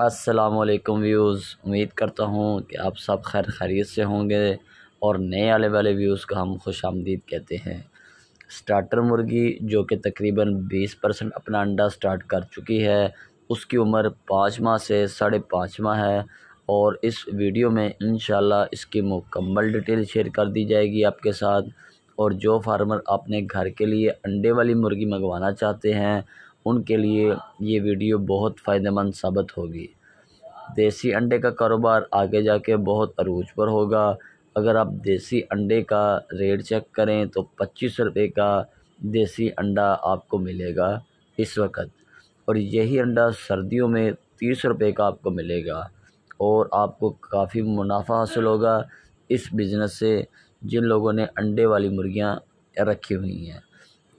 वालेकुम व्यूज़ उम्मीद करता हूँ कि आप सब खैर खैरियत से होंगे और नए आने वाले व्यूज़ का हम खुश आमदीद कहते हैं स्टार्टर मुर्गी जो कि तकरीबन 20 परसेंट अपना अंडा स्टार्ट कर चुकी है उसकी उम्र पाँच माह से साढ़े पाँच माह है और इस वीडियो में इन इसकी मुकम्मल डिटेल शेयर कर दी जाएगी आपके साथ और जो फार्मर अपने घर के लिए अंडे वाली मुर्गी मंगवाना चाहते हैं उनके लिए ये वीडियो बहुत फ़ायदेमंद साबित होगी देसी अंडे का कारोबार आगे जाके बहुत अरूज पर होगा अगर आप देसी अंडे का रेट चेक करें तो पच्चीस रुपये का देसी अंडा आपको मिलेगा इस वक्त और यही अंडा सर्दियों में तीस रुपये का आपको मिलेगा और आपको काफ़ी मुनाफा हासिल होगा इस बिज़नेस से जिन लोगों ने अंडे वाली मुर्गियाँ रखी हुई हैं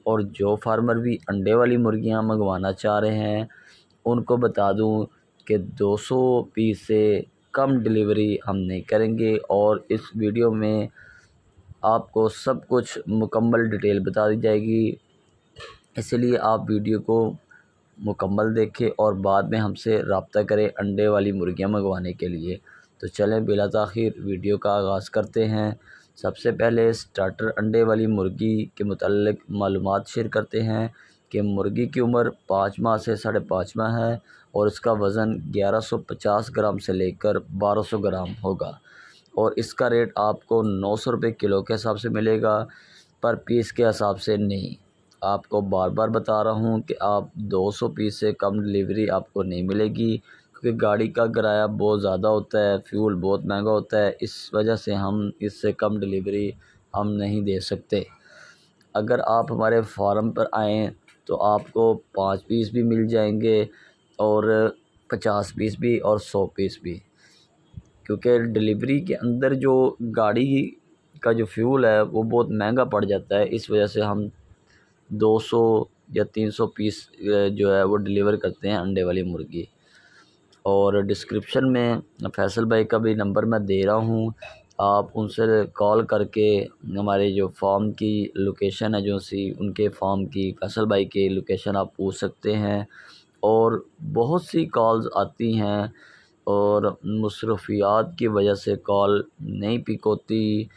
और जो फार्मर भी अंडे वाली मुर्गियां मंगवाना चाह रहे हैं उनको बता दूं कि 200 पीस से कम डिलीवरी हम नहीं करेंगे और इस वीडियो में आपको सब कुछ मुकम्मल डिटेल बता दी जाएगी इसलिए आप वीडियो को मुकम्मल देखें और बाद में हमसे रबता करें अंडे वाली मुर्गियां मंगवाने के लिए तो चलें बिला तखिर वीडियो का आगाज़ करते हैं सबसे पहले स्टार्टर अंडे वाली मुर्गी के मतलब मालूम शेयर करते हैं कि मुर्गी की उम्र पाँच माह से साढ़े पाँच माह है और इसका वज़न 1150 ग्राम से लेकर 1200 ग्राम होगा और इसका रेट आपको नौ सौ रुपये किलो के हिसाब से मिलेगा पर पीस के हिसाब से नहीं आपको बार बार बता रहा हूँ कि आप 200 पीस से कम डिलीवरी आपको नहीं मिलेगी क्योंकि गाड़ी का किराया बहुत ज़्यादा होता है फ्यूल बहुत महंगा होता है इस वजह से हम इससे कम डिलीवरी हम नहीं दे सकते अगर आप हमारे फार्म पर आएँ तो आपको पाँच पीस भी मिल जाएंगे और पचास पीस भी और सौ पीस भी क्योंकि डिलीवरी के अंदर जो गाड़ी का जो फ्यूल है वो बहुत महंगा पड़ जाता है इस वजह से हम दो सौ या तीन सौ पीस जो है वो डिलीवर करते हैं अंडे वाली मुर्गी और डिस्क्रिप्शन में फैसल भाई का भी नंबर मैं दे रहा हूँ आप उनसे कॉल करके हमारे जो फॉर्म की लोकेशन है जो सी उनके फॉर्म की फैसल भाई के लोकेशन आप पूछ सकते हैं और बहुत सी कॉल्स आती हैं और मसरूफियात की वजह से कॉल नहीं पिक होती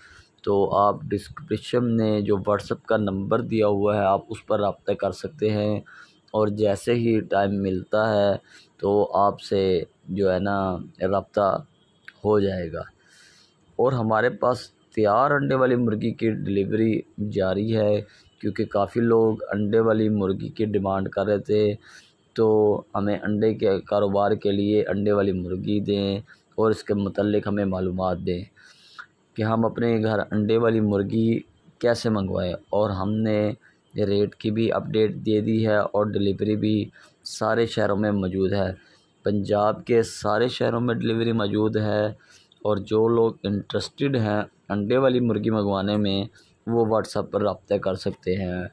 तो आप डिस्क्रिप्शन में जो व्हाट्सअप का नंबर दिया हुआ है आप उस पर रबता कर सकते हैं और जैसे ही टाइम मिलता है तो आपसे जो है ना रबता हो जाएगा और हमारे पास तैयार अंडे वाली मुर्गी की डिलीवरी जारी है क्योंकि काफ़ी लोग अंडे वाली मुर्गी की डिमांड कर रहे थे तो हमें अंडे के कारोबार के लिए अंडे वाली मुर्गी दें और इसके मतलब हमें मालूम दें कि हम अपने घर अंडे वाली मुर्गी कैसे मंगवाएं और हमने रेट की भी अपडेट दे दी है और डिलीवरी भी सारे शहरों में मौजूद है पंजाब के सारे शहरों में डिलीवरी मौजूद है और जो लोग इंटरेस्टेड हैं अंडे वाली मुर्गी मंगवाने में वो व्हाट्सएप पर रबता कर सकते हैं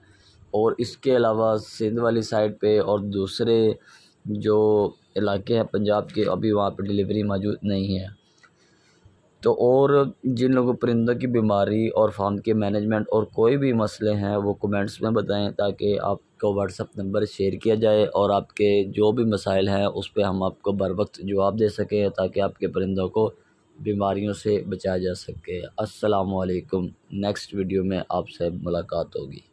और इसके अलावा सिंध वाली साइड पे और दूसरे जो इलाके हैं पंजाब के अभी वहाँ पर डिलीवरी मौजूद नहीं है तो और जिन लोगों परिंदों की बीमारी और फार्म के मैनेजमेंट और कोई भी मसले हैं वो कमेंट्स में बताएं ताकि आपको व्हाट्सअप नंबर शेयर किया जाए और आपके जो भी मसाइल हैं उस पर हम आपको बर वक्त जवाब दे सकें ताकि आपके परिंदों को बीमारियों से बचाया जा सके अस्सलाम वालेकुम नेक्स्ट वीडियो में आपसे मुलाकात होगी